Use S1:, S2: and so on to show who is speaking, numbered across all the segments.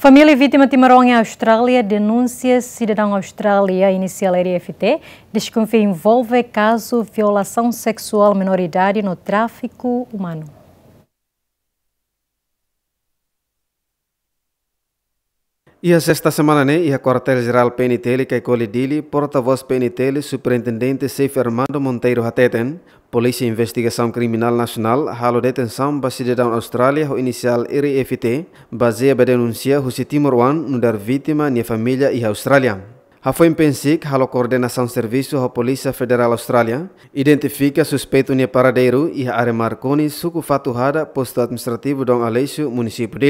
S1: Família vítima de em Austrália denuncia cidadão Austrália, inicial RFT, desconfia envolve caso violação sexual minoridade no tráfico humano.
S2: a sexta semana né, e a quartel-geral PNTL Caicoli Dili, porta-voz PNTL, superintendente Seif Armando Monteiro Hateten, Polícia Investigação Criminal Nacional, halo detenção para cidadão Austrália, o inicial RFT, baseia ba denúncia o Timor Wan, no dar vítima, minha família e Austrália. A foi pensik ralo coordenação serviço da Polícia Federal Austrália identifica suspeito minha paradeiro e a Marconi suco fatuhada posto administrativo Dom Aleixo, município de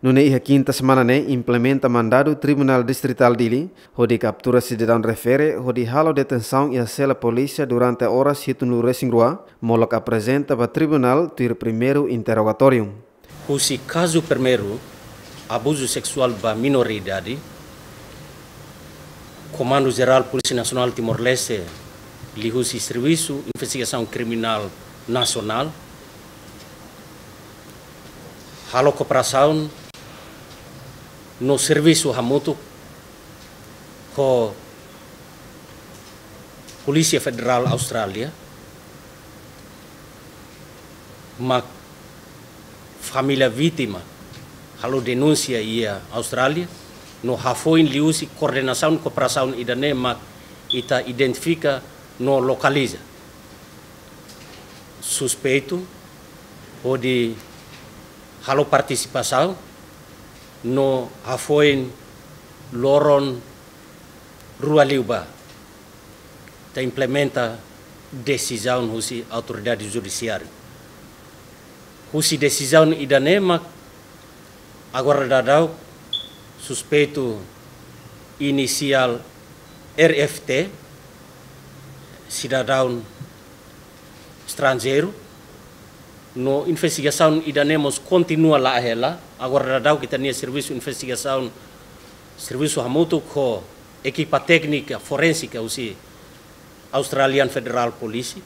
S2: Nune iha quinta semana ne implementa mandado Tribunal Distrital Dili, hodi captura cidadão refere, hodi halo detenção e a polícia durante horas no resingrua, moloc apresenta para tribunal tuir primeiro interrogatório.
S3: si caso primeiro, abuso sexual ba minoridade, Comando Geral Polícia Nacional Timor-Leste, Lihusi Serviço, Investigação Criminal Nacional, Halo Cooperação no serviço Ramonto com a Polícia Federal Austrália, uma família vítima, halo denúncia e a Austrália, no Rafoin Liusi, coordenação e cooperação idane, mas ita identifica, no localiza. Suspeito ou de participação no hafoin loron rua liuba te implementa decisão husi autoridade judiciária husi decisão idanema agora dadau suspeito inicial RFT cidadão estrangeiro no investigação idanemos continua lá ela agora dá o que tenha serviço investigação serviço hamuto com equipa técnica forensica usi Australian Federal Police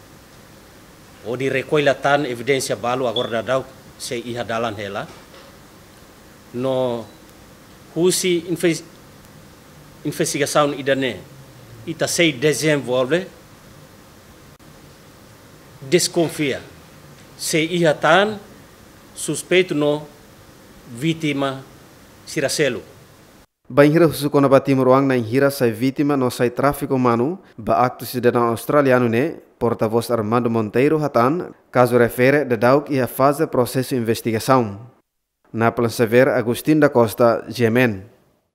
S3: ou di recolha tan evidência balu agora dá se iha dalan ela no husi investigação idane ita sei desenvolve desconfia se ihatan suspeito no vítima Siracelo.
S2: Banhira sukono o ruang na hira sa vítima no sai tráfico humano, ba acto cidadão australiano ne, porta-voz Armando Monteiro Hatan, caso refere de dauk e a fase processo investigação. Na plan saber Agustin da Costa, Gemen.